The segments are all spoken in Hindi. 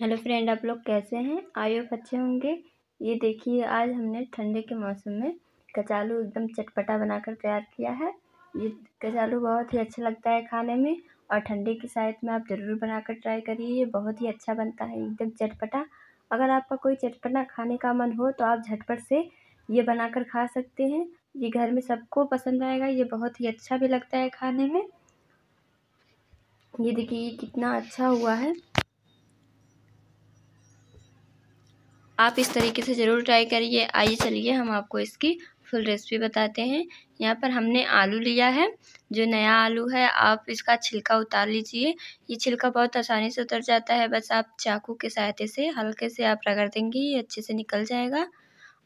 हेलो फ्रेंड आप लोग कैसे हैं आयो अच्छे होंगे ये देखिए आज हमने ठंडे के मौसम में कचालू एकदम चटपटा बनाकर तैयार किया है ये कचालू बहुत ही अच्छा लगता है खाने में और ठंडे की शायद में आप ज़रूर बनाकर ट्राई करिए ये बहुत ही अच्छा बनता है एकदम चटपटा अगर आपका कोई चटपटा खाने का मन हो तो आप झटपट से ये बनाकर खा सकते हैं ये घर में सबको पसंद आएगा ये बहुत ही अच्छा भी लगता है खाने में ये देखिए ये कितना अच्छा हुआ है आप इस तरीके से ज़रूर ट्राई करिए आइए चलिए हम आपको इसकी फुल रेसिपी बताते हैं यहाँ पर हमने आलू लिया है जो नया आलू है आप इसका छिलका उतार लीजिए ये छिलका बहुत आसानी से उतर जाता है बस आप चाकू के सहायते से हल्के से आप रगड़ देंगे ये अच्छे से निकल जाएगा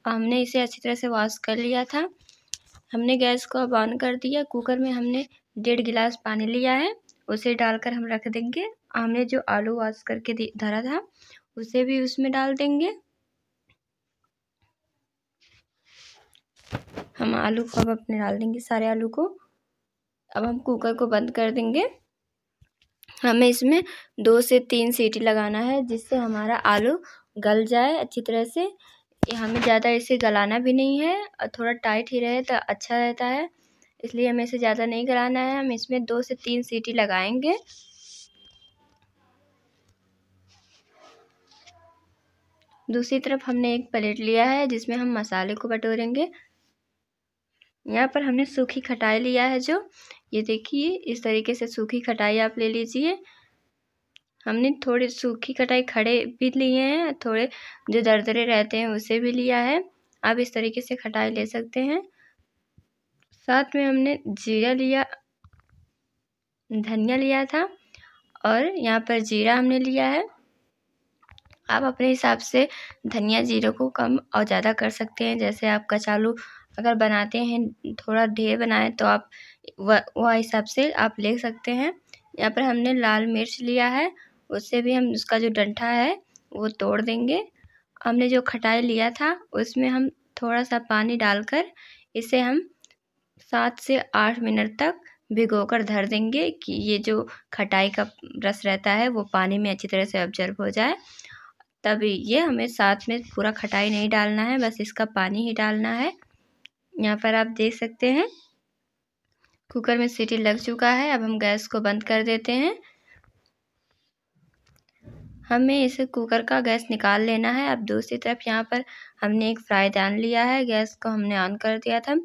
और हमने इसे अच्छी तरह से वॉश कर लिया था हमने गैस को अब ऑन कर दिया कुकर में हमने डेढ़ गिलास पानी लिया है उसे डालकर हम रख देंगे हमने जो आलू वॉश करके धरा था उसे भी उसमें डाल देंगे हम आलू को अब अपने डाल देंगे सारे आलू को अब हम कुकर को बंद कर देंगे हमें इसमें दो से तीन सीटी लगाना है जिससे हमारा आलू गल जाए अच्छी तरह से हमें ज़्यादा इसे गलाना भी नहीं है और थोड़ा टाइट ही रहे तो अच्छा रहता है इसलिए हमें इसे ज़्यादा नहीं गलाना है हम इसमें दो से तीन सीटी लगाएंगे दूसरी तरफ हमने एक प्लेट लिया है जिसमें हम मसाले को बटोरेंगे यहाँ पर हमने सूखी खटाई लिया है जो ये देखिए इस तरीके से सूखी खटाई आप ले लीजिए हमने थोड़ी सूखी खटाई खड़े भी लिए हैं थोड़े जो दरदरे रहते हैं उसे भी लिया है आप इस तरीके से खटाई ले सकते हैं साथ में हमने जीरा लिया धनिया लिया था और यहाँ पर जीरा हमने लिया है आप अपने हिसाब से धनिया जीरे को कम और ज़्यादा कर सकते हैं जैसे आप कचालू अगर बनाते हैं थोड़ा ढेर बनाए तो आप वह हिसाब से आप ले सकते हैं यहाँ पर हमने लाल मिर्च लिया है उससे भी हम उसका जो डंठा है वो तोड़ देंगे हमने जो खटाई लिया था उसमें हम थोड़ा सा पानी डालकर इसे हम सात से आठ मिनट तक भिगो कर धर देंगे कि ये जो खटाई का रस रहता है वो पानी में अच्छी तरह से ऑब्जर्व हो जाए तब ये हमें साथ में पूरा खटाई नहीं डालना है बस इसका पानी ही डालना है यहाँ पर आप देख सकते हैं कुकर में सीटी लग चुका है अब हम गैस को बंद कर देते हैं हमें इस कुकर का गैस निकाल लेना है अब दूसरी तरफ यहाँ पर हमने एक फ्राई पैन लिया है गैस को हमने ऑन कर दिया था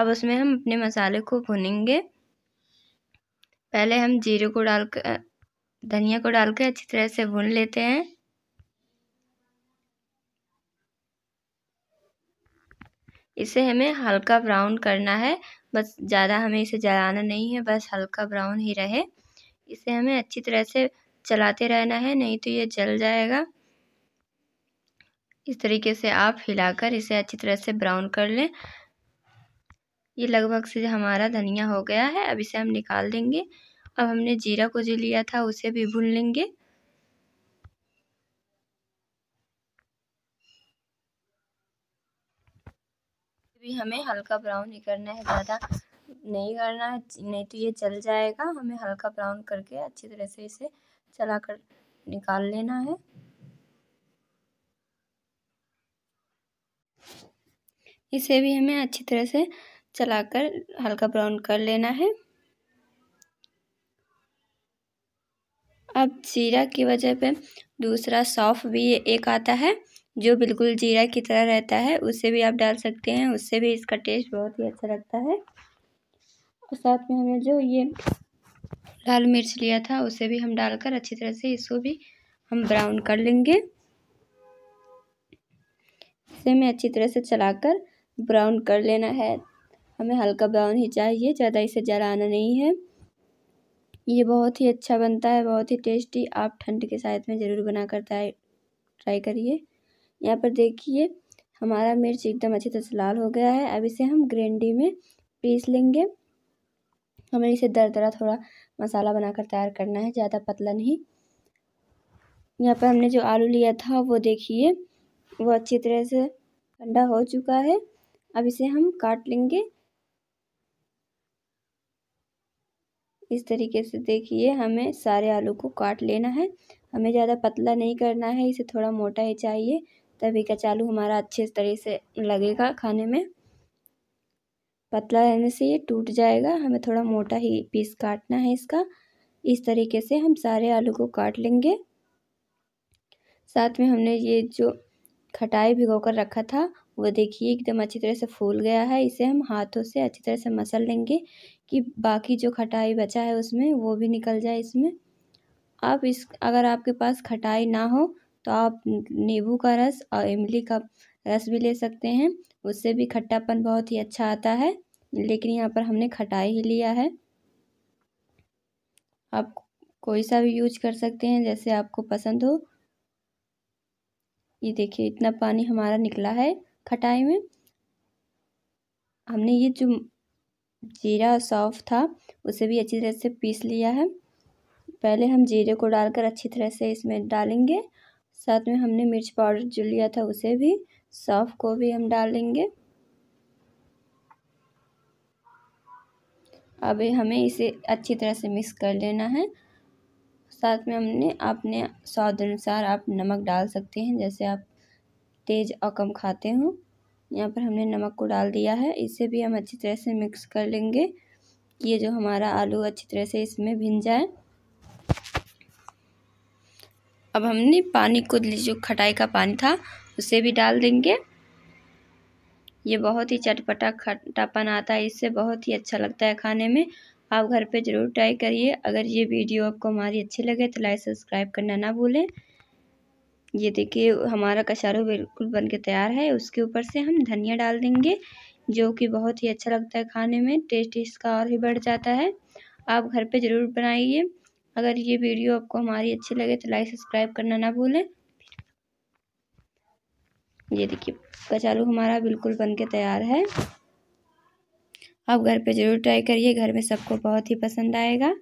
अब उसमें हम अपने मसाले को भुनेंगे पहले हम जीरे को डाल कर धनिया को डाल कर अच्छी तरह से भून लेते हैं इसे हमें हल्का ब्राउन करना है बस ज़्यादा हमें इसे जलाना नहीं है बस हल्का ब्राउन ही रहे इसे हमें अच्छी तरह से चलाते रहना है नहीं तो ये जल जाएगा इस तरीके से आप हिलाकर इसे अच्छी तरह से ब्राउन कर लें ये लगभग से हमारा धनिया हो गया है अब इसे हम निकाल देंगे अब हमने जीरा को जो लिया था उसे भी भून लेंगे भी हमें हल्का ब्राउन ही करना है ज़्यादा नहीं करना है नहीं तो ये चल जाएगा हमें हल्का ब्राउन करके अच्छी तरह से इसे चला कर निकाल लेना है इसे भी हमें अच्छी तरह से चलाकर हल्का ब्राउन कर लेना है अब जीरा की वजह पे दूसरा सौफ भी एक आता है जो बिल्कुल जीरा की तरह रहता है उसे भी आप डाल सकते हैं उससे भी इसका टेस्ट बहुत ही अच्छा लगता है और साथ में हमने जो ये लाल मिर्च लिया था उसे भी हम डालकर अच्छी तरह से इसको भी हम ब्राउन कर लेंगे इसे हमें अच्छी तरह से चलाकर ब्राउन कर लेना है हमें हल्का ब्राउन ही चाहिए ज़्यादा इसे जलाना नहीं है ये बहुत ही अच्छा बनता है बहुत ही टेस्टी आप ठंड के साथ में ज़रूर बना कर ट्राई करिए यहाँ पर देखिए हमारा मिर्च एकदम अच्छी तरह से लाल हो गया है अब इसे हम ग्रेंडी में पीस लेंगे हमें इसे दरदरा थोड़ा मसाला बनाकर तैयार करना है ज़्यादा पतला नहीं यहाँ पर हमने जो आलू लिया था वो देखिए वो अच्छी तरह से ठंडा हो चुका है अब इसे हम काट लेंगे इस तरीके से देखिए हमें सारे आलू को काट लेना है हमें ज़्यादा पतला नहीं करना है इसे थोड़ा मोटा ही चाहिए तभी कचालू हमारा अच्छे तरह से लगेगा खाने में पतला रहने से ये टूट जाएगा हमें थोड़ा मोटा ही पीस काटना है इसका इस तरीके से हम सारे आलू को काट लेंगे साथ में हमने ये जो खटाई भिगो कर रखा था वो देखिए एकदम अच्छी तरह से फूल गया है इसे हम हाथों से अच्छी तरह से मसल लेंगे कि बाकी जो खटाई बचा है उसमें वो भी निकल जाए इसमें आप इस अगर आपके पास खटाई ना हो तो आप नींबू का रस और इमली का रस भी ले सकते हैं उससे भी खट्टापन बहुत ही अच्छा आता है लेकिन यहाँ पर हमने खटाई ही लिया है आप कोई सा भी यूज कर सकते हैं जैसे आपको पसंद हो ये देखिए इतना पानी हमारा निकला है खटाई में हमने ये जो जीरा और सौफ था उसे भी अच्छी तरह से पीस लिया है पहले हम जीरे को डालकर अच्छी तरह से इसमें डालेंगे साथ में हमने मिर्च पाउडर जो लिया था उसे भी सौफ को भी हम डालेंगे अब हमें इसे अच्छी तरह से मिक्स कर लेना है साथ में हमने अपने स्वाद अनुसार आप नमक डाल सकते हैं जैसे आप तेज़ और कम खाते हो यहाँ पर हमने नमक को डाल दिया है इसे भी हम अच्छी तरह से मिक्स कर लेंगे ये जो हमारा आलू अच्छी तरह से इसमें भिन जाए अब हमने पानी को जो खटाई का पानी था उसे भी डाल देंगे ये बहुत ही चटपटा खट्टापन आता है इससे बहुत ही अच्छा लगता है खाने में आप घर पे ज़रूर ट्राई करिए अगर ये वीडियो आपको हमारी अच्छी लगे तो लाइक सब्सक्राइब करना ना भूलें ये देखिए हमारा कचारू बिल्कुल बन के तैयार है उसके ऊपर से हम धनिया डाल देंगे जो कि बहुत ही अच्छा लगता है खाने में टेस्ट इसका और भी बढ़ जाता है आप घर पे ज़रूर बनाइए अगर ये वीडियो आपको हमारी अच्छी लगे तो लाइक सब्सक्राइब करना ना भूलें ये देखिए कचालू हमारा बिल्कुल बन के तैयार है आप घर पे ज़रूर ट्राई करिए घर में सबको बहुत ही पसंद आएगा